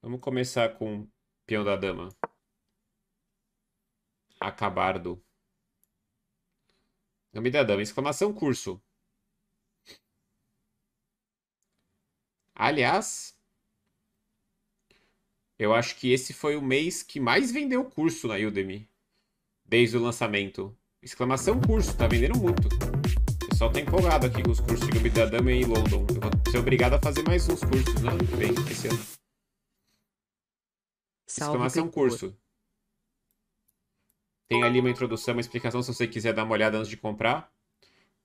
Vamos começar com peão da dama. Acabardo. Nome da dama. Exclamação curso. Aliás, eu acho que esse foi o mês que mais vendeu curso na Udemy. Desde o lançamento. Exclamação curso, tá vendendo muito. O pessoal tá empolgado aqui com os cursos de Nome da Dama em London. Eu vou ser obrigado a fazer mais uns cursos, né? Bem, esse ano. Salve exclamação Picur. É curso. Tem ali uma introdução, uma explicação, se você quiser dar uma olhada antes de comprar.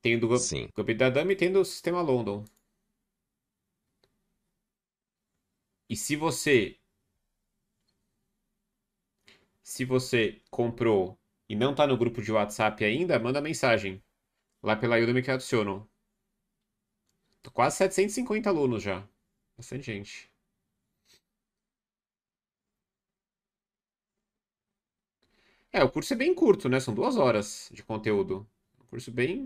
Tem do Gambit da Dama e tem do Sistema London. E se você... Se você comprou e não está no grupo de WhatsApp ainda, manda mensagem. Lá pela Udemy que adiciono. Tô quase 750 alunos já. Bastante gente. É, o curso é bem curto, né? São duas horas de conteúdo. Um curso bem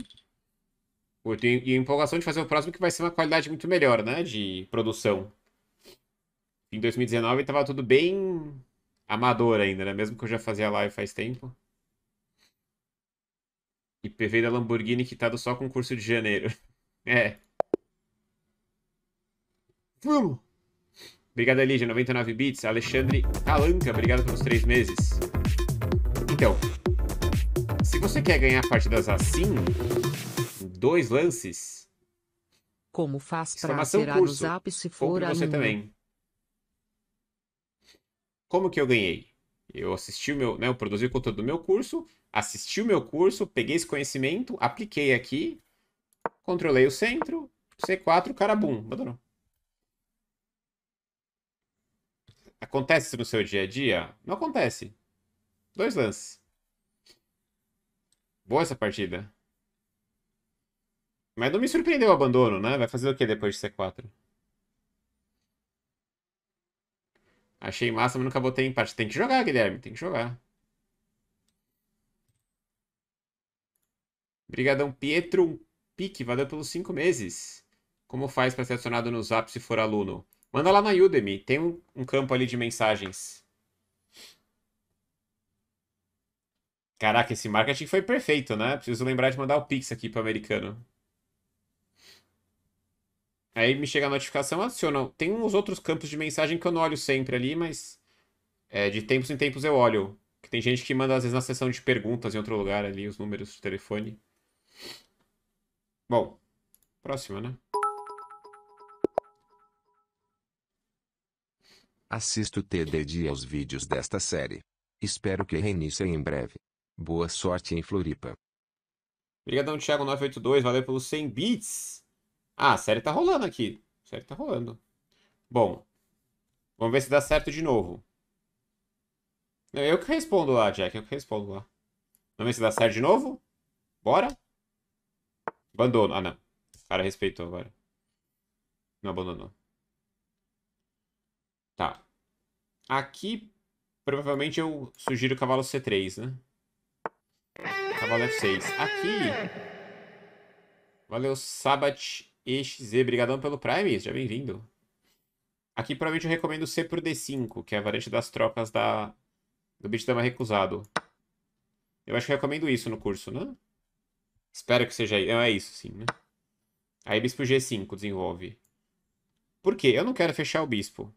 curto. E, e empolgação de fazer o próximo que vai ser uma qualidade muito melhor, né? De produção. Em 2019 tava tudo bem amador ainda, né? Mesmo que eu já fazia live faz tempo. IPV da Lamborghini quitado só com curso de janeiro. É. Vamos! Obrigado, Elidia, 99 bits. Alexandre Calanca, obrigado pelos três meses. Então, se você quer ganhar partidas assim, dois lances. Como faz para alterar o zap se for a você também. Como que eu ganhei? Eu assisti o meu, né, eu produzi o conteúdo do meu curso, assisti o meu curso, peguei esse conhecimento, apliquei aqui, controlei o centro, C4, carabum, abandonou. Acontece no seu dia a dia? Não acontece. Dois lances. Boa essa partida. Mas não me surpreendeu o abandono, né? Vai fazer o que depois de C4? Achei massa, mas nunca botei empate. Tem que jogar, Guilherme. Tem que jogar. Brigadão Pietro Pique. Valeu pelos cinco meses. Como faz para ser adicionado no Zap se for aluno? Manda lá na Udemy. Tem um, um campo ali de mensagens. Caraca, esse marketing foi perfeito, né? Preciso lembrar de mandar o Pix aqui pro americano. Aí me chega a notificação, adicionam. Tem uns outros campos de mensagem que eu não olho sempre ali, mas é, de tempos em tempos eu olho. Que tem gente que manda, às vezes, na sessão de perguntas em outro lugar ali, os números de telefone. Bom, próxima, né? Assisto TD dia aos vídeos desta série. Espero que reiniciem em breve. Boa sorte em Floripa. Obrigadão, Thiago982. Valeu pelos 100 bits. Ah, a série tá rolando aqui. A série tá rolando. Bom, vamos ver se dá certo de novo. Eu que respondo lá, Jack. Eu que respondo lá. Vamos ver se dá certo de novo. Bora. Abandono. Ah, não. O cara respeitou agora. Não abandonou. Tá. Aqui, provavelmente eu sugiro o cavalo C3, né? Cavalo F6. Aqui. Valeu, Sabat EXZ. Obrigadão pelo Prime, seja bem-vindo. Aqui provavelmente eu recomendo C pro D5, que é a variante das trocas da... do Bitdama recusado. Eu acho que eu recomendo isso no curso, né? Espero que seja isso. É isso, sim, né? Aí bispo G5 desenvolve. Por quê? Eu não quero fechar o bispo.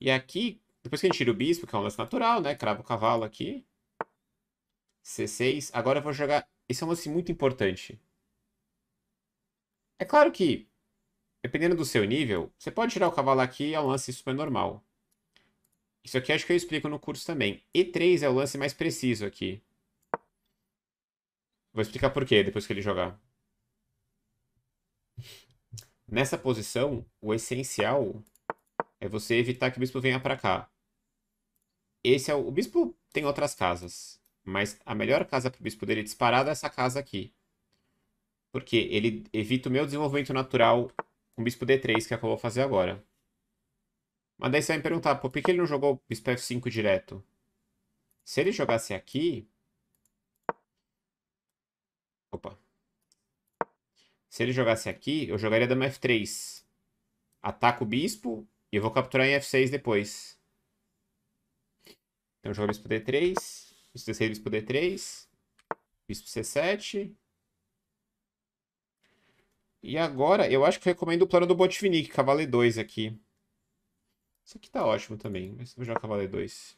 E aqui, depois que a gente tira o bispo, que é um lance natural, né? Cravo o cavalo aqui. C6. Agora eu vou jogar... Esse é um lance muito importante. É claro que, dependendo do seu nível, você pode tirar o cavalo aqui e é um lance super normal. Isso aqui acho que eu explico no curso também. E3 é o lance mais preciso aqui. Vou explicar por quê depois que ele jogar. Nessa posição, o essencial é você evitar que o bispo venha para cá. Esse é o... o bispo tem outras casas. Mas a melhor casa para o bispo dele disparada é essa casa aqui. Porque ele evita o meu desenvolvimento natural com o bispo D3, que é o que eu vou fazer agora. Mas daí você vai me perguntar, por que ele não jogou o bispo F5 direto? Se ele jogasse aqui... Opa. Se ele jogasse aqui, eu jogaria dama F3. Ataco o bispo e eu vou capturar em F6 depois. Então eu joga bispo D3. Bispo C6, bispo D3. Bispo C7. E agora, eu acho que recomendo o plano do Botvinnik, cavaleiro 2 aqui. Isso aqui tá ótimo também, mas vou jogar cavaleiro 2.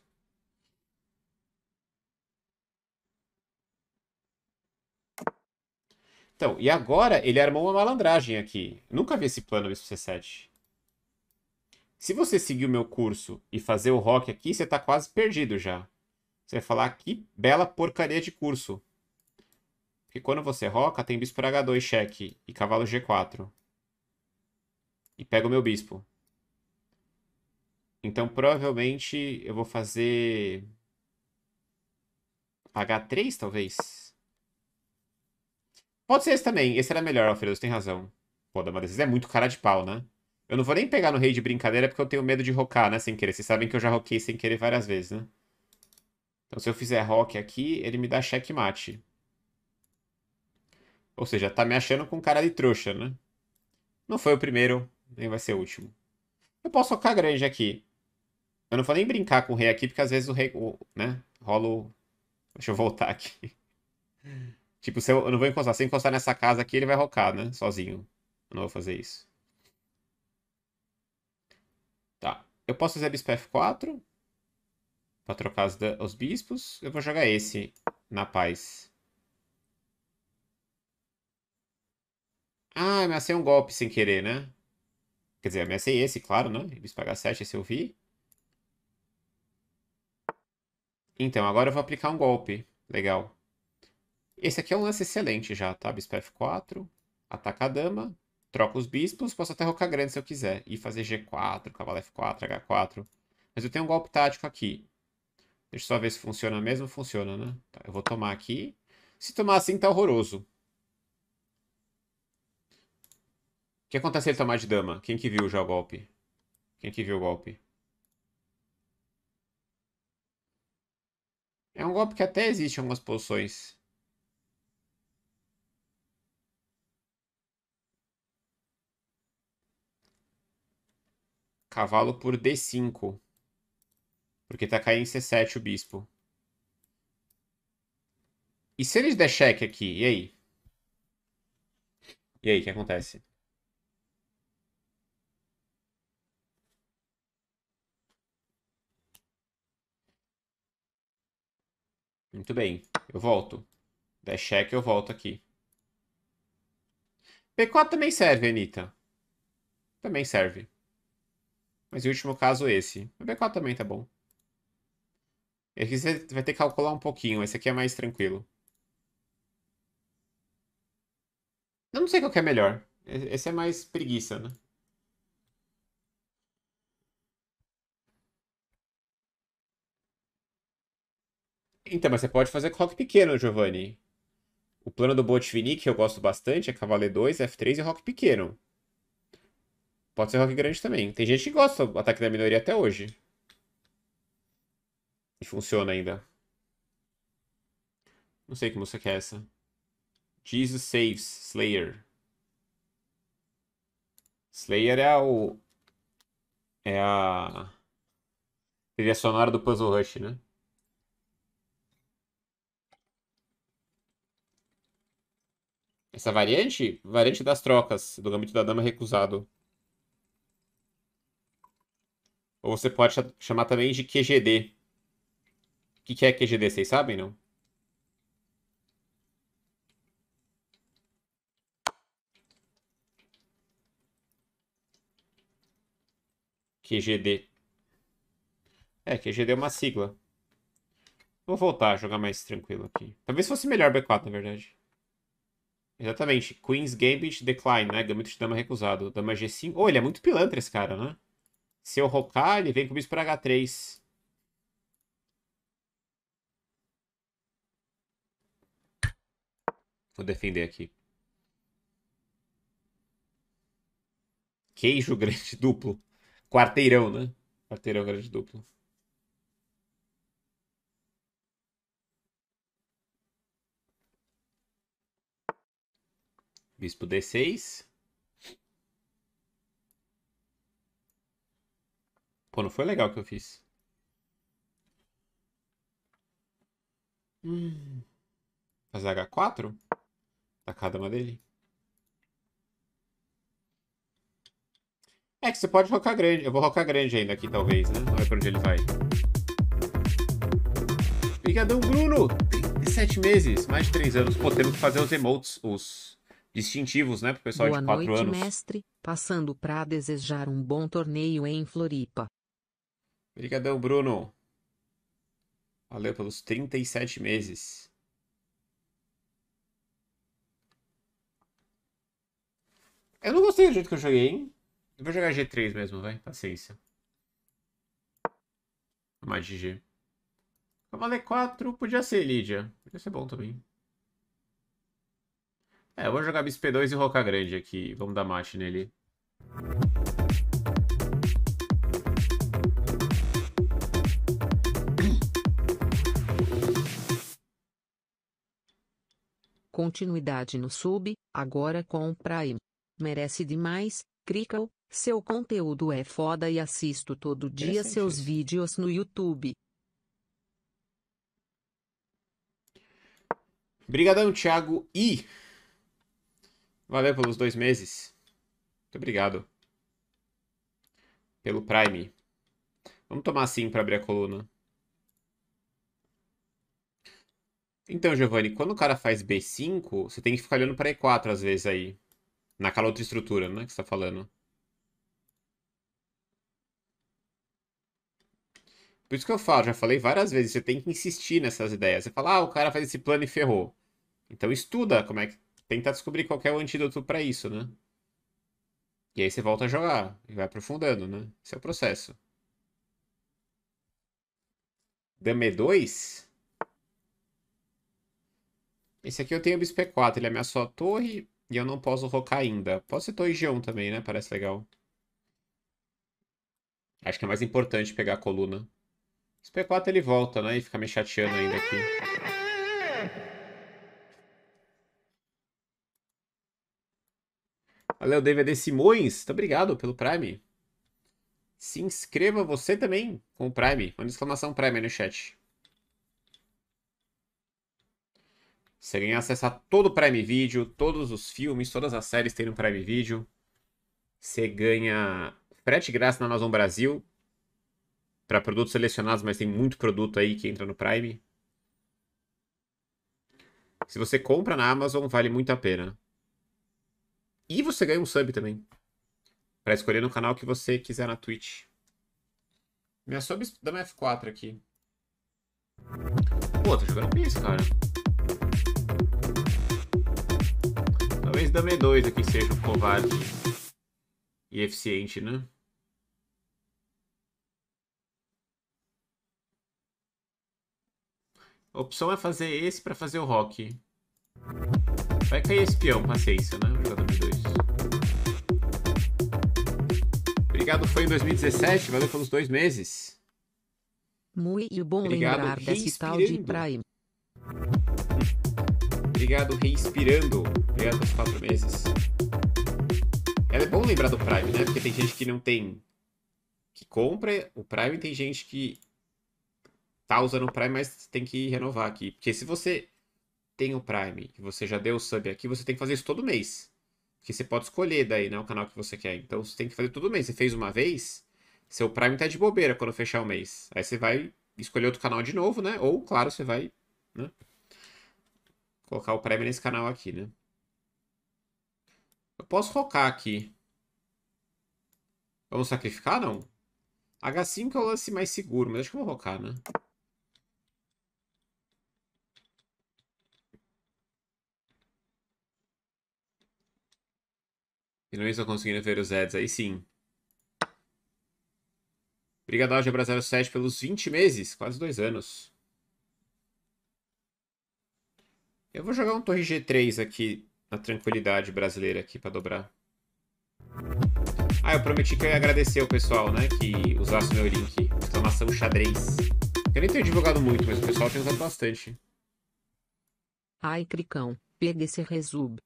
Então, e agora ele armou uma malandragem aqui. Nunca vi esse plano bispo C7. Se você seguir o meu curso e fazer o rock aqui, você tá quase perdido já. Você vai falar ah, que bela porcaria de curso. Porque quando você roca, tem bispo por H2, cheque. E cavalo G4. E pega o meu bispo. Então, provavelmente, eu vou fazer... H3, talvez? Pode ser esse também. Esse era melhor, Alfredo. Você tem razão. Pô, Dama esse é muito cara de pau, né? Eu não vou nem pegar no rei de brincadeira porque eu tenho medo de rocar, né? Sem querer. Vocês sabem que eu já roquei sem querer várias vezes, né? Então, se eu fizer rock aqui, ele me dá checkmate. Ou seja, tá me achando com cara de trouxa, né? Não foi o primeiro, nem vai ser o último. Eu posso tocar grande aqui. Eu não vou nem brincar com o rei aqui, porque às vezes o rei... O, né? Rola o... Deixa eu voltar aqui. Tipo, se eu, eu, não vou encostar. Se eu encostar nessa casa aqui, ele vai rocar, né? Sozinho. Eu não vou fazer isso. Tá. Eu posso fazer bispo F4. Pra trocar os, os bispos, eu vou jogar esse na paz. Ah, ameacei um golpe sem querer, né? Quer dizer, ameacei esse, claro, né? Bispo H7, esse eu vi. Então, agora eu vou aplicar um golpe. Legal. Esse aqui é um lance excelente já, tá? Bispo F4, ataca a dama, troca os bispos, posso até rocar grande se eu quiser. E fazer G4, cavalo F4, H4. Mas eu tenho um golpe tático aqui. Deixa eu só ver se funciona mesmo. Funciona, né? Tá, eu vou tomar aqui. Se tomar assim, tá horroroso. O que acontece se ele tomar de dama? Quem que viu já o golpe? Quem que viu o golpe? É um golpe que até existe em algumas posições. Cavalo por D5. Porque tá caindo em C7 o bispo. E se eles der cheque aqui? E aí? E aí, o que acontece? Muito bem, eu volto. Der cheque, eu volto aqui. P4 também serve, Anitta. Também serve. Mas em último caso, esse. O p 4 também tá bom. Aqui você vai ter que calcular um pouquinho. Esse aqui é mais tranquilo. Eu não sei qual que é melhor. Esse é mais preguiça, né? Então, mas você pode fazer rock pequeno, Giovanni. O plano do Botvinnik que eu gosto bastante, é cavaleiro 2, F3 e rock pequeno. Pode ser rock grande também. Tem gente que gosta do ataque da minoria até hoje. E funciona ainda. Não sei que música é essa. Jesus Saves, Slayer. Slayer é o. É a. Trilha sonora do Puzzle Rush, né? Essa variante? Variante das trocas do Gambito da Dama recusado. Ou você pode chamar também de QGD que, que é QGD, vocês sabem, não? QGD. É, QGD é uma sigla. Vou voltar a jogar mais tranquilo aqui. Talvez fosse melhor B4, na verdade. Exatamente. Queen's Gambit Decline, né? Gambit de dama recusado. Dama G5. Oh, ele é muito pilantra esse cara, né? Se eu rocar, ele vem com isso pra H3. Vou defender aqui. Queijo grande duplo. Quarteirão, né? Quarteirão grande duplo. Bispo D6. Pô, não foi legal que eu fiz. Hum. Fazer H4? a uma dele. É que você pode rocar grande. Eu vou rocar grande ainda aqui, talvez, né? Olha pra onde ele vai. Obrigadão, Bruno! 37 meses, mais de 3 anos. Pô, temos que fazer os emotes, os distintivos, né? Pro pessoal Boa de 4 noite, anos. mestre. Passando pra desejar um bom torneio em Floripa. Obrigadão, Bruno. Valeu pelos 37 meses. Eu não gostei do jeito que eu joguei, hein? Eu vou jogar G3 mesmo, vai. Paciência. Mais GG. Cavalo E4 podia ser, Lídia. Podia ser bom também. É, eu vou jogar bisp P2 e Roca Grande aqui. Vamos dar mate nele. Continuidade no sub, agora com Prime merece demais, clica o, seu conteúdo é foda e assisto todo dia seus vídeos no YouTube. Obrigadão, Thiago. E valeu pelos dois meses. Muito obrigado. Pelo Prime. Vamos tomar assim para abrir a coluna. Então, Giovanni, quando o cara faz B5, você tem que ficar olhando para E4 às vezes aí. Naquela outra estrutura, né? Que você tá falando. Por isso que eu falo, já falei várias vezes, você tem que insistir nessas ideias. Você fala, ah, o cara faz esse plano e ferrou. Então estuda como é que. Tenta descobrir qual é o antídoto para isso, né? E aí você volta a jogar e vai aprofundando, né? Esse é o processo. Dame 2. Esse aqui eu tenho o bispo 4 ele ameaçou a torre. E eu não posso rocar ainda. Posso ser 1 também, né? Parece legal. Acho que é mais importante pegar a coluna. Esse P4 ele volta, né? E fica me chateando ainda aqui. Valeu, DVD Simões. Muito obrigado pelo Prime. Se inscreva você também com o Prime. Uma exclamação Prime aí no chat. Você ganha acesso a todo o Prime Video, todos os filmes, todas as séries têm no Prime Video. Você ganha frete grátis na Amazon Brasil para produtos selecionados, mas tem muito produto aí que entra no Prime. Se você compra na Amazon, vale muito a pena. E você ganha um sub também. Para escolher no canal que você quiser na Twitch. Minha sub da minha F4 aqui. Pô, tô jogando PIS, cara. Talvez da m 2 aqui seja um covarde e eficiente, né? A opção é fazer esse para fazer o rock. Vai cair esse peão, paciência, né? Obrigado, B2. Obrigado, foi em 2017, valeu pelos dois meses. Muito bom Obrigado, lembrar desse tal de Prime. Obrigado, Reinspirando. Obrigado pelos quatro meses. É bom lembrar do Prime, né? Porque tem gente que não tem. que compra o Prime, tem gente que tá usando o Prime, mas tem que renovar aqui. Porque se você tem o Prime, que você já deu o sub aqui, você tem que fazer isso todo mês. Porque você pode escolher daí, né? O canal que você quer. Então você tem que fazer todo mês. Você fez uma vez, seu Prime tá de bobeira quando fechar o mês. Aí você vai escolher outro canal de novo, né? Ou, claro, você vai. Né? Colocar o Prime nesse canal aqui, né? Eu posso rocar aqui. Vamos sacrificar, não? H5 é o lance mais seguro, mas acho que eu vou rocar, né? Finalmente estou conseguindo ver os ads aí sim. Obrigado, Algebra 07, pelos 20 meses, quase dois anos. Eu vou jogar um torre G3 aqui, na tranquilidade brasileira aqui para dobrar. Ah, eu prometi que eu ia agradecer o pessoal, né, que usasse o meu link. Exclamação xadrez. Eu nem tenho divulgado muito, mas o pessoal tem usado bastante. Ai, Cricão, Pega esse resub.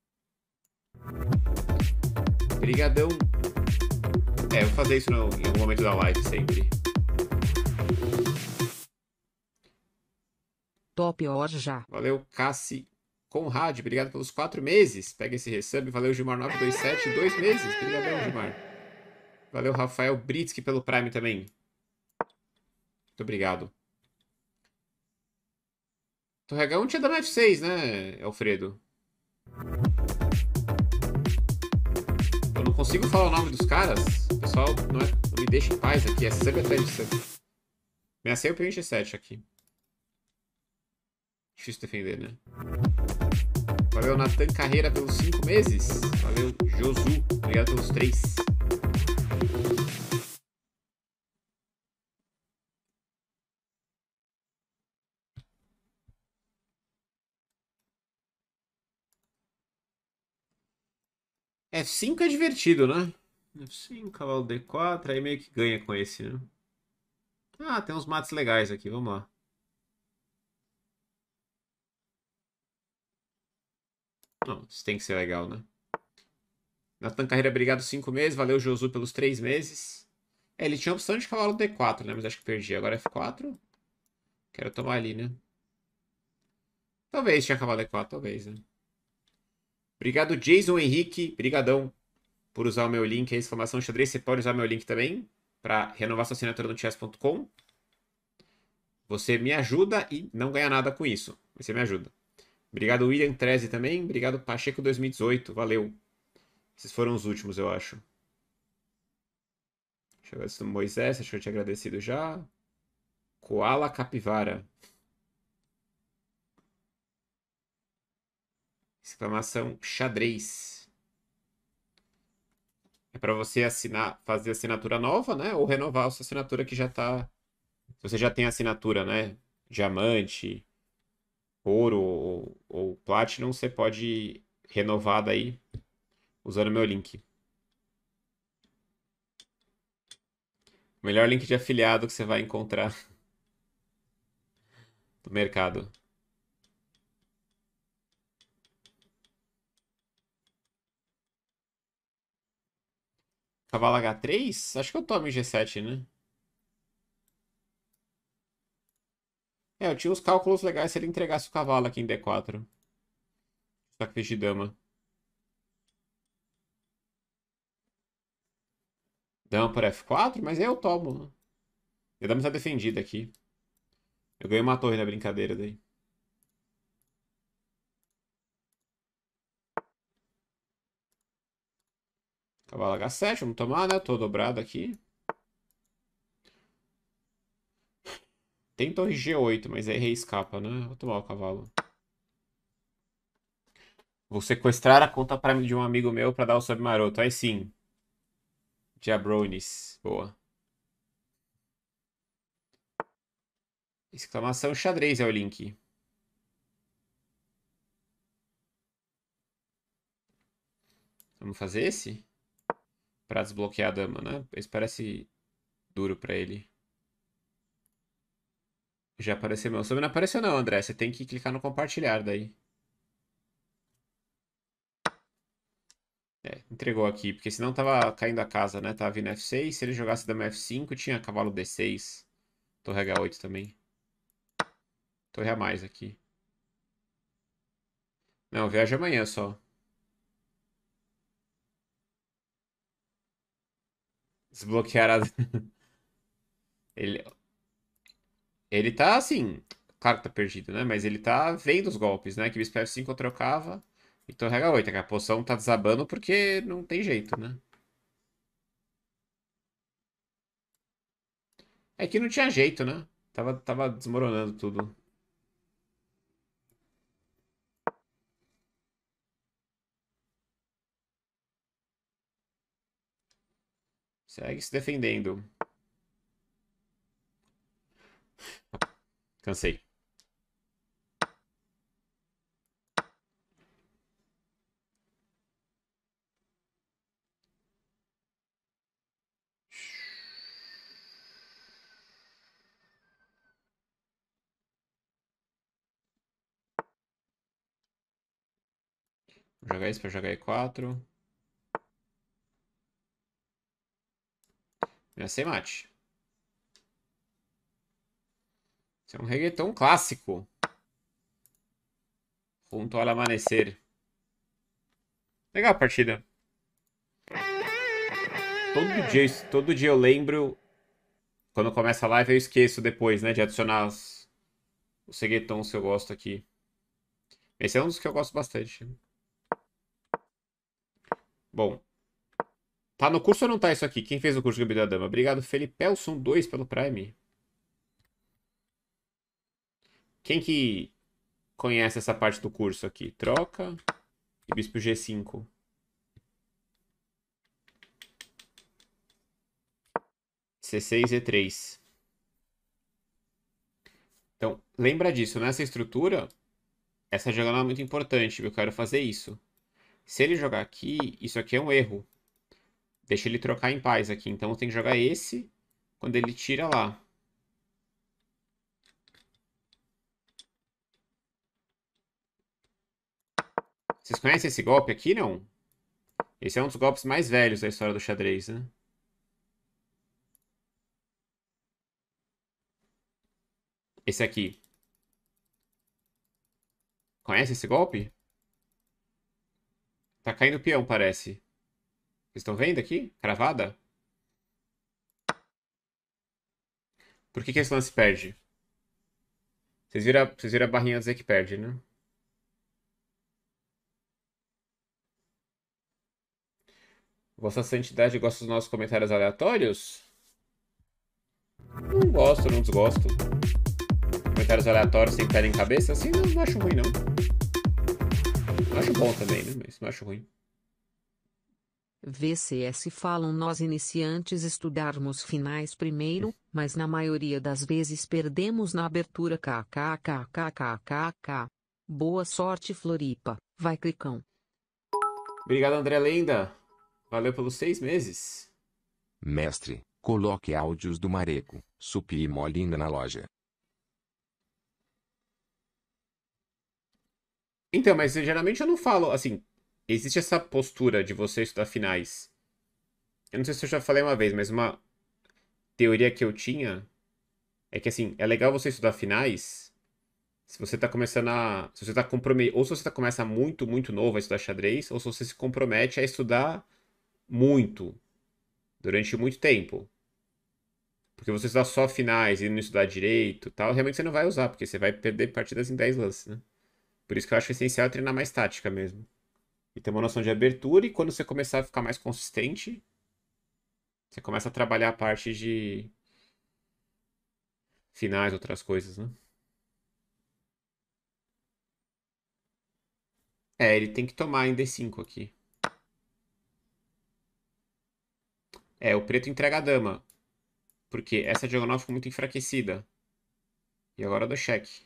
Obrigadão. É, eu vou fazer isso no, em algum momento da live sempre. Top or já. Valeu, Cassi Conrad, obrigado pelos quatro meses. Pega esse resub. Valeu, Gilmar927. Dois meses. Obrigadão, Gilmar. Valeu, Rafael Britsky, pelo Prime também. Muito obrigado. Torregão tinha dado F6, né, Alfredo? Eu não consigo falar o nome dos caras. O pessoal não, é, não me deixa em paz aqui. É sub até de sub. Ameacei o P27 aqui. Difícil defender, né? Valeu, Natan Carreira, pelos 5 meses. Valeu, Josu. Obrigado pelos 3. F5 é divertido, né? F5, cavalo D4, aí meio que ganha com esse, né? Ah, tem uns mates legais aqui, vamos lá. Não, isso tem que ser legal, né? Natan Carreira, obrigado 5 meses. Valeu, Josu, pelos 3 meses. É, ele tinha a opção de cavalo D4, né? Mas acho que perdi. Agora é F4. Quero tomar ali, né? Talvez tinha cavalo D4, talvez, né? Obrigado, Jason Henrique. Brigadão por usar o meu link. A exclamação xadrez. Você pode usar meu link também para renovar sua assinatura no chess.com. Você me ajuda e não ganha nada com isso. Você me ajuda. Obrigado, William 13 também. Obrigado, Pacheco 2018. Valeu. Esses foram os últimos, eu acho. Deixa eu ver se o Moisés, acho que eu tinha agradecido já. Koala Capivara. Exclamação xadrez. É para você assinar, fazer assinatura nova, né? Ou renovar a sua assinatura que já tá. Se você já tem assinatura, né? Diamante, ouro ou, ou platinum, você pode renovar daí usando meu link. melhor link de afiliado que você vai encontrar no mercado. Cavalo H3? Acho que eu tomo G7, né? É, eu tinha uns cálculos legais se ele entregasse o cavalo aqui em D4. Sacrifício de dama. Dama por F4? Mas eu tomo. A dama está defendida aqui. Eu ganhei uma torre na brincadeira daí. Cavalo H7, vamos tomar, né? Tô dobrado aqui. Tem torre G8, mas aí rei escapa, né? Vou tomar o cavalo. Vou sequestrar a conta pra, de um amigo meu pra dar o submaroto. Aí sim. Diabronis. Boa. Exclamação xadrez é o link. Vamos fazer esse? Pra desbloquear a dama, né? Esse parece duro pra ele. Já apareceu meu sub? Não apareceu não, André. Você tem que clicar no compartilhar daí. É, entregou aqui, porque senão tava caindo a casa, né? Tava vindo F6, se ele jogasse dama F5, tinha cavalo D6. Torre H8 também. Torre a mais aqui. Não, viaja amanhã só. Desbloquear as... ele... Ele tá assim. Claro que tá perdido, né? Mas ele tá vendo os golpes, né? Que o Bispo 5 eu trocava. Então torrega 8, é a poção tá desabando porque não tem jeito, né? É que não tinha jeito, né? Tava, tava desmoronando tudo. Segue se defendendo. Cansei. Vou jogar isso para jogar E4. Já sei mate. é um reggaeton clássico. Junto ao amanhecer. Legal a partida. Todo dia, todo dia eu lembro. Quando começa a live, eu esqueço depois, né? De adicionar os, os reggaetons que eu gosto aqui. Esse é um dos que eu gosto bastante. Bom. Tá no curso ou não tá isso aqui? Quem fez o curso de Gabi da Dama? Obrigado, Felipe Felipelson2 pelo Prime. Quem que conhece essa parte do curso aqui? Troca e bispo G5. C6 e 3. Então, lembra disso. Nessa estrutura, essa jogada é muito importante. Eu quero fazer isso. Se ele jogar aqui, isso aqui é um erro. Deixa ele trocar em paz aqui. Então, tem que jogar esse quando ele tira lá. Vocês conhecem esse golpe aqui, não? Esse é um dos golpes mais velhos da história do xadrez, né? Esse aqui. Conhece esse golpe? Tá caindo peão, parece. Vocês estão vendo aqui? Cravada? Por que, que esse lance perde? Vocês viram, vocês viram a barrinha dizer que perde, né? Vossa Santidade gosta dos nossos comentários aleatórios? Não gosto, não desgosto. Comentários aleatórios sem pé em cabeça, assim, não, não acho ruim, não. Acho bom também, né? Mas não acho ruim. VCS falam nós iniciantes estudarmos finais primeiro, mas na maioria das vezes perdemos na abertura kkkkkkk. Boa sorte Floripa, vai clicão. Obrigado André Lenda, Valeu pelos seis meses. Mestre, coloque áudios do Mareco, Supi e Molina na loja. Então, mas geralmente eu não falo, assim, existe essa postura de você estudar finais. Eu não sei se eu já falei uma vez, mas uma teoria que eu tinha é que, assim, é legal você estudar finais se você está começando a. Se você tá comprometido. Ou se você tá, começa muito, muito novo a estudar xadrez, ou se você se compromete a estudar muito, durante muito tempo, porque você está só finais e não estudar direito tal, realmente você não vai usar, porque você vai perder partidas em 10 lances, né? Por isso que eu acho essencial treinar mais tática mesmo. E ter uma noção de abertura, e quando você começar a ficar mais consistente, você começa a trabalhar a parte de finais, outras coisas, né? É, ele tem que tomar em D5 aqui. É, o preto entrega a dama. Porque essa diagonal ficou muito enfraquecida. E agora dá dou cheque.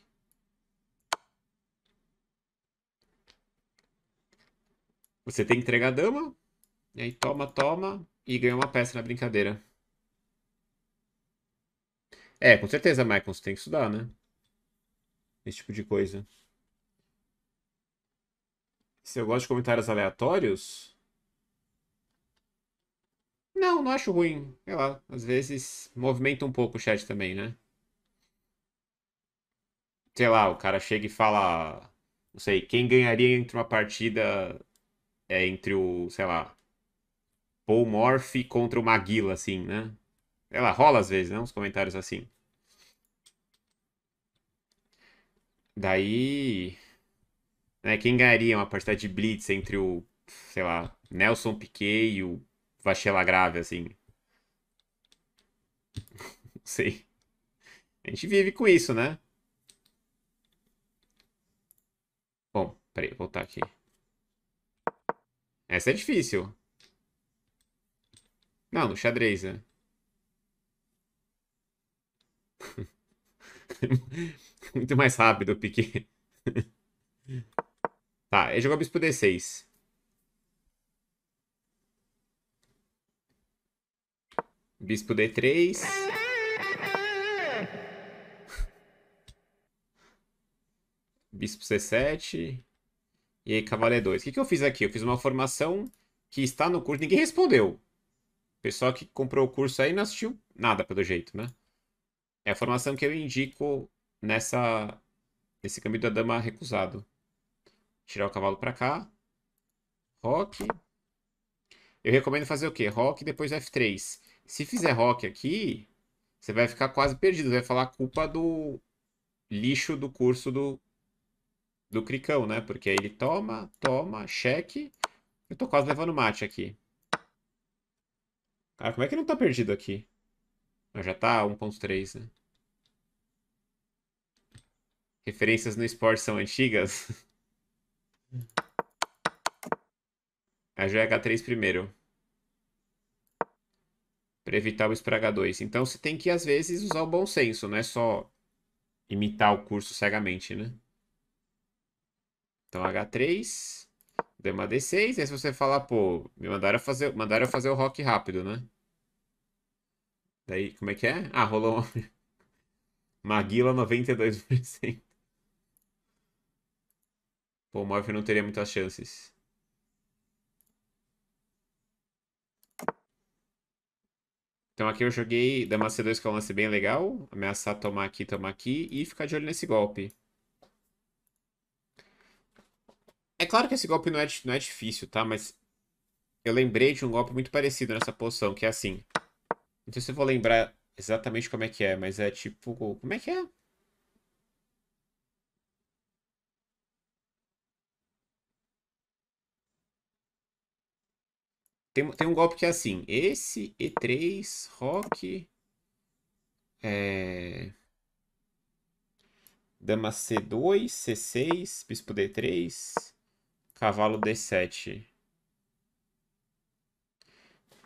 Você tem que entregar a dama. E aí toma, toma. E ganha uma peça na brincadeira. É, com certeza, Michael. Você tem que estudar, né? Esse tipo de coisa. Se eu gosto de comentários aleatórios... Não, não acho ruim. Sei lá, às vezes movimenta um pouco o chat também, né? Sei lá, o cara chega e fala. Não sei, quem ganharia entre uma partida é entre o, sei lá, Paul Morphy contra o Maguila, assim, né? Sei lá, rola às vezes, né? Uns comentários assim. Daí. Né, quem ganharia uma partida de Blitz entre o, sei lá, Nelson Piquet e o vacila grave, assim. Não sei. A gente vive com isso, né? Bom, peraí, voltar aqui. Essa é difícil. Não, no xadrez, né? Muito mais rápido, o Piquet. tá, ele jogou bispo D6. Bispo D3. Bispo C7. E aí, cavalo E2. O que, que eu fiz aqui? Eu fiz uma formação que está no curso. Ninguém respondeu. O pessoal que comprou o curso aí não assistiu nada, pelo jeito, né? É a formação que eu indico nessa, nesse caminho da dama recusado. Tirar o cavalo para cá. Rock. Eu recomendo fazer o quê? Rock e depois F3. Se fizer rock aqui, você vai ficar quase perdido. Vai falar culpa do lixo do curso do, do Cricão, né? Porque aí ele toma, toma, cheque. Eu tô quase levando mate aqui. Cara, como é que não tá perdido aqui? Mas já tá 1.3, né? Referências no esporte são antigas? A joia H3 primeiro para evitar o estragar 2. Então você tem que, às vezes, usar o bom senso, não é só imitar o curso cegamente, né? Então H3, dama D6, aí se você falar, pô, me mandaram fazer, mandaram fazer o rock rápido, né? Daí, como é que é? Ah, rolou uma... Maguila 92%. Pô, o Morph não teria muitas chances. Então aqui eu joguei dama c2 que é um lance bem legal. Ameaçar tomar aqui, tomar aqui e ficar de olho nesse golpe. É claro que esse golpe não é, não é difícil, tá? Mas eu lembrei de um golpe muito parecido nessa posição, que é assim. Não sei se eu vou lembrar exatamente como é que é, mas é tipo... Como é que é? Tem, tem um golpe que é assim. Esse, E3, Rock. É... Dama C2, C6, Bispo D3, Cavalo D7.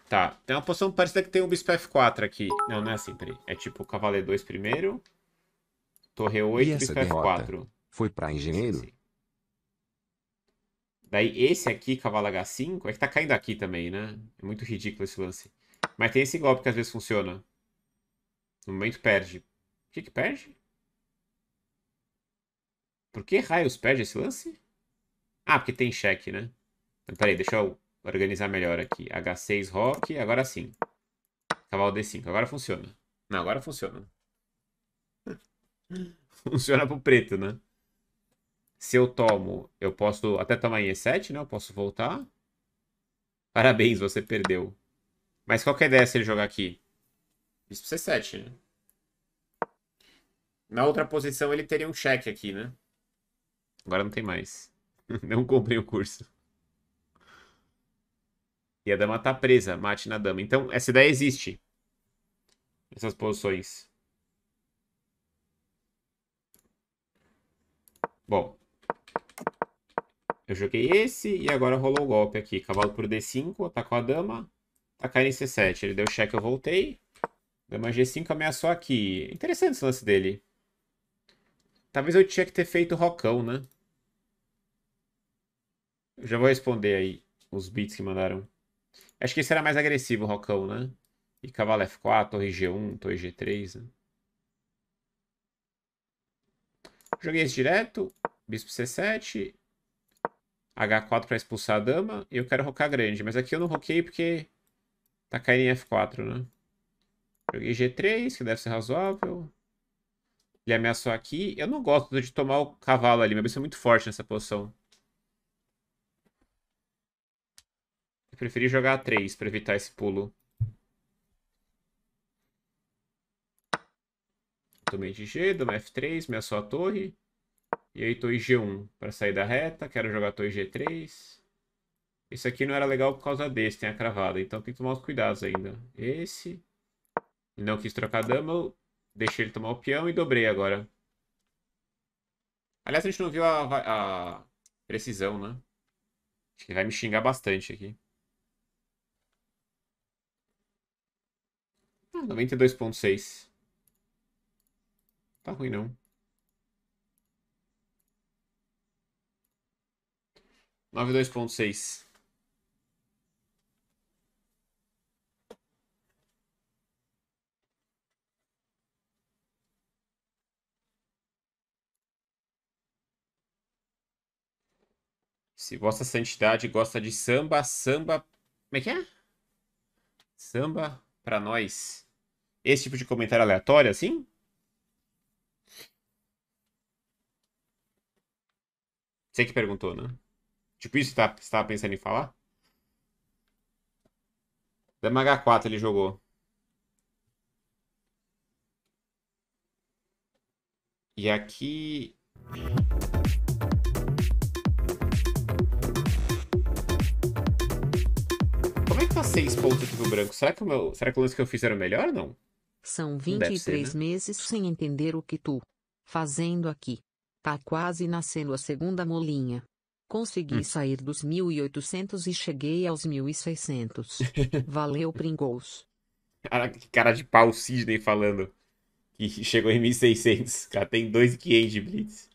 Tá, tem uma posição parecida que tem um Bispo F4 aqui. Não, não é assim, peraí. É tipo Cavalo E2 primeiro, Torre 8, e Bispo F4. Foi pra engenheiro? Sim, sim. Daí esse aqui, cavalo H5, é que tá caindo aqui também, né? É muito ridículo esse lance. Mas tem esse golpe que às vezes funciona. No momento perde. O que que perde? Por que raios perde esse lance? Ah, porque tem cheque, né? Então, peraí, deixa eu organizar melhor aqui. H6 rock, agora sim. Cavalo D5, agora funciona. Não, agora funciona. Funciona pro preto, né? Se eu tomo, eu posso até tomar em E7, né? Eu posso voltar. Parabéns, você perdeu. Mas qual que é a ideia se ele jogar aqui? Bispo C7, né? Na outra posição ele teria um cheque aqui, né? Agora não tem mais. não comprei o curso. E a dama tá presa, mate na dama. Então, essa ideia existe. Essas posições. Bom, eu joguei esse e agora rolou o golpe aqui. Cavalo por D5, atacou a dama. Atacar em C7. Ele deu cheque, eu voltei. Dama G5 ameaçou aqui. Interessante esse lance dele. Talvez eu tinha que ter feito rocão, né? Eu já vou responder aí os bits que mandaram. Acho que esse era mais agressivo, o rocão, né? E cavalo F4, torre G1, torre G3, né? Joguei esse direto. Bispo C7. H4 para expulsar a dama. E eu quero rocar grande. Mas aqui eu não roquei porque tá caindo em F4, né? Joguei G3, que deve ser razoável. Ele ameaçou aqui. Eu não gosto de tomar o cavalo ali. Meu bicho é muito forte nessa posição. Eu preferi jogar a 3 para evitar esse pulo. Tomei de G, dou F3, ameaçou a torre. E aí Toy G1 para sair da reta. Quero jogar Toy G3. Esse aqui não era legal por causa desse, tem a cravada. Então tem que tomar os cuidados ainda. Esse. Não quis trocar dama. Eu deixei ele tomar o peão e dobrei agora. Aliás, a gente não viu a, a precisão, né? Acho que ele vai me xingar bastante aqui. Ah, 92.6. Tá ruim, não. 92.6. Se gosta de santidade, gosta de samba, samba. Como é que é? Samba pra nós. Esse tipo de comentário aleatório, assim? Você que perguntou, né? Tipo isso que tá, você pensando em falar? Dama H4 ele jogou. E aqui... Como é que tá 6 pontos aqui pro branco? Será que o meu... Será que o lance que eu fiz era o melhor ou não? São 23 ser, né? meses sem entender o que tu fazendo aqui. Tá quase nascendo a segunda molinha. Consegui hum. sair dos 1.800 e cheguei aos 1.600. Valeu, Pringles. Cara, que cara de pau o Sidney falando que chegou em 1.600. Cara, tem 2.500 de Blitz.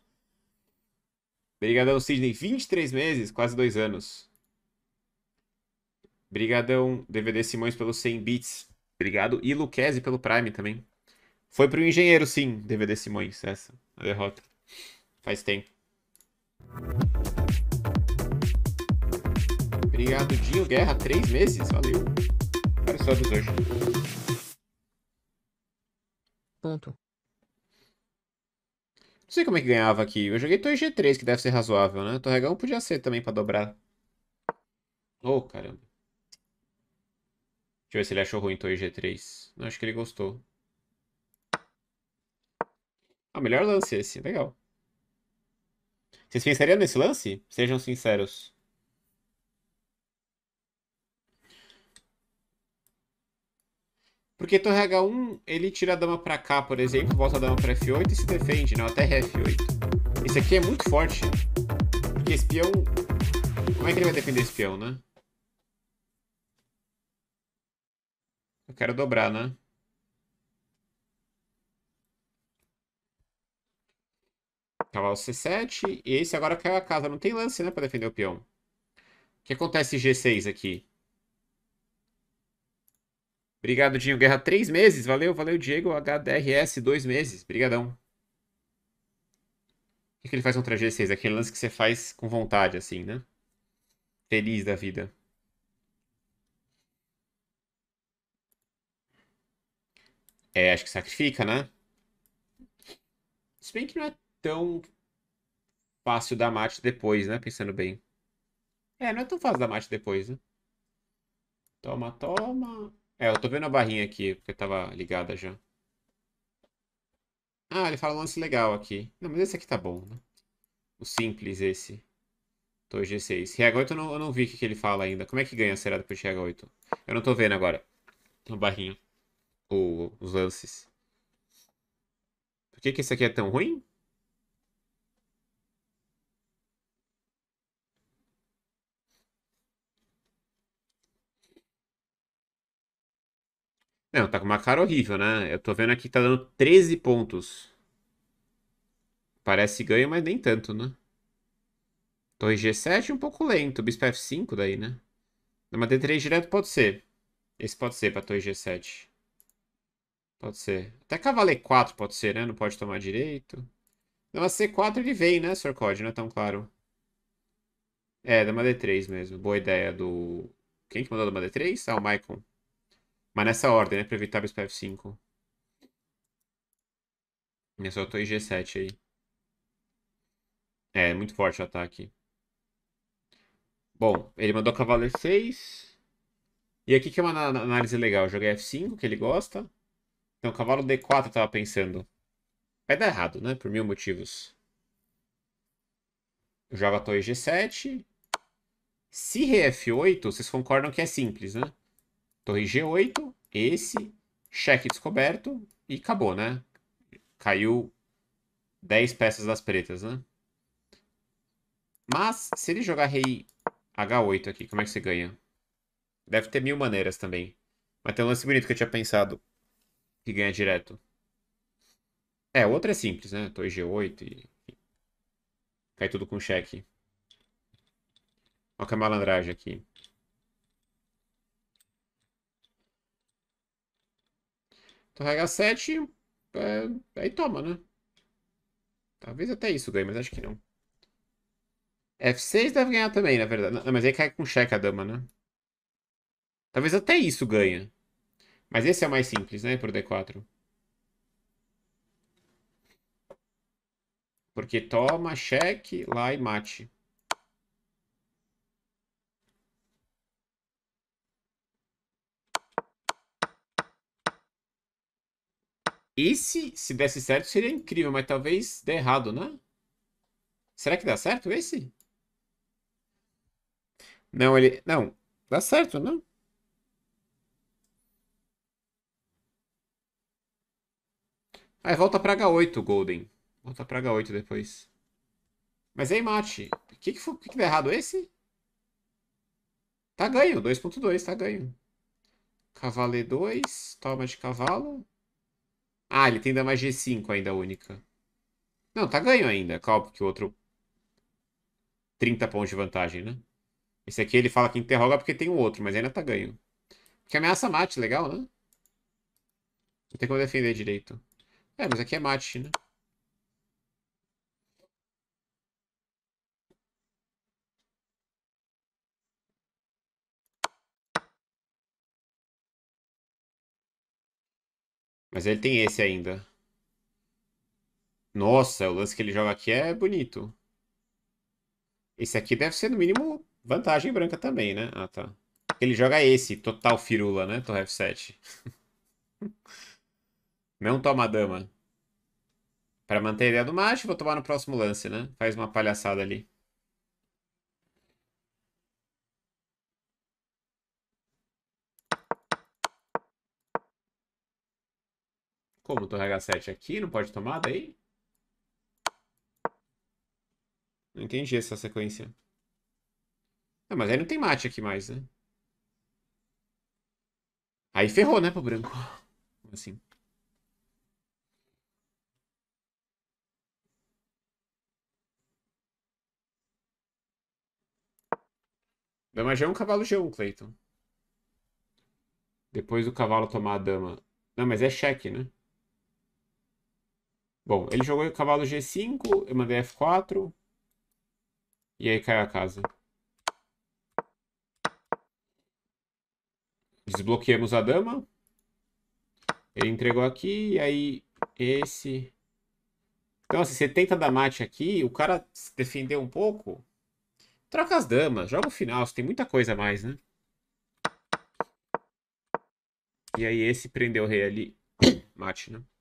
Obrigadão, Sidney. 23 meses, quase dois anos. Brigadão, DVD Simões, pelos 100 bits. Obrigado. E Luquezzi pelo Prime também. Foi pro engenheiro, sim, DVD Simões, essa. A derrota. Faz tempo. Obrigado, Dinho Guerra. Três meses, valeu. Aniversários hoje. Ponto. Não sei como é que ganhava aqui. Eu joguei Torre G3, que deve ser razoável, né? Torregão podia ser também pra dobrar. Oh, caramba. Deixa eu ver se ele achou ruim Torre G3. Não, acho que ele gostou. Ah, melhor lance esse. Legal. Vocês pensariam nesse lance? Sejam sinceros. Porque torre H1, ele tira a dama pra cá, por exemplo, volta a dama pra F8 e se defende, não, até F8. Esse aqui é muito forte. Porque espião... Como é que ele vai defender espião, né? Eu quero dobrar, né? Cavalo tá C7. E esse agora caiu a casa. Não tem lance, né, pra defender o peão. O que acontece G6 aqui? Obrigado, Dinho Guerra. Três meses. Valeu, valeu, Diego. HDRS, dois meses. Brigadão. O que, que ele faz contra G6? Aquele lance que você faz com vontade, assim, né? Feliz da vida. É, acho que sacrifica, né? Se bem que não é tão fácil dar mate depois, né? Pensando bem. É, não é tão fácil dar mate depois, né? Toma, toma. É, eu tô vendo a barrinha aqui, porque tava ligada já. Ah, ele fala um lance legal aqui. Não, mas esse aqui tá bom, né? O simples esse. Tô G6. RH8 eu não, eu não vi o que, que ele fala ainda. Como é que ganha, a serada de RH8? Eu não tô vendo agora. No barrinho. O, os lances. Por que que esse aqui é tão ruim? Não, tá com uma cara horrível, né? Eu tô vendo aqui que tá dando 13 pontos. Parece ganho, mas nem tanto, né? Torre G7 um pouco lento. Bispo F5 daí, né? Não, mas D3 direto pode ser. Esse pode ser pra torre G7. Pode ser. Até cavalo E4 pode ser, né? Não pode tomar direito. Dama C4 ele vem, né, Sr. Code? Não é tão claro. É, dama D3 mesmo. Boa ideia do... Quem que mandou dama D3? Ah, o Maicon. Mas nessa ordem, né? Pra evitar bispo F5. Minha só tô em G7 aí. É, muito forte o ataque. Bom, ele mandou cavalo E6. E aqui que é uma análise legal. Eu joguei F5, que ele gosta. Então, cavalo D4 eu tava pensando. Vai dar errado, né? Por mil motivos. Joga a torre G7. Se re F8, vocês concordam que é simples, né? Torre G8, esse, cheque descoberto e acabou, né? Caiu 10 peças das pretas, né? Mas, se ele jogar rei H8 aqui, como é que você ganha? Deve ter mil maneiras também. Mas tem um lance bonito que eu tinha pensado. Que ganha direto. É, o outro é simples, né? Torre G8 e... Cai tudo com cheque. Olha que malandragem aqui. Carrega 7, é, aí toma, né? Talvez até isso ganhe, mas acho que não. F6 deve ganhar também, na verdade. Não, mas aí cai com cheque a dama, né? Talvez até isso ganhe. Mas esse é o mais simples, né? por D4. Porque toma, cheque, lá e mate. Esse, se desse certo, seria incrível, mas talvez dê errado, né? Será que dá certo esse? Não, ele. Não, dá certo, não? Aí volta pra H8, Golden. Volta pra H8 depois. Mas aí, mate. O que que, que que deu errado esse? Tá ganho, 2.2, tá ganho. Cavaleiro 2, toma de cavalo. Ah, ele tem dama G5 ainda única. Não, tá ganho ainda. Calma, porque o outro... 30 pontos de vantagem, né? Esse aqui ele fala que interroga porque tem o outro, mas ainda tá ganho. Que ameaça mate, legal, né? Não tem como defender direito. É, mas aqui é mate, né? Mas ele tem esse ainda. Nossa, o lance que ele joga aqui é bonito. Esse aqui deve ser, no mínimo, vantagem branca também, né? Ah, tá. Ele joga esse, total firula, né? Torre F7. Não toma dama. Para manter a ideia do macho, vou tomar no próximo lance, né? Faz uma palhaçada ali. Como? Torre H7 aqui? Não pode tomar daí? Não entendi essa sequência. Não, mas aí não tem mate aqui mais, né? Aí ferrou, né, pro branco. Assim. Dama G1, é cavalo G1, Clayton. Depois do cavalo tomar a dama. Não, mas é cheque, né? Bom, ele jogou cavalo G5, eu mandei F4. E aí cai a casa. Desbloqueamos a dama. Ele entregou aqui, e aí esse... Então, assim, você tenta dar mate aqui, o cara se defendeu um pouco. Troca as damas, joga o final, você tem muita coisa a mais, né? E aí esse prendeu o rei ali. mate, né?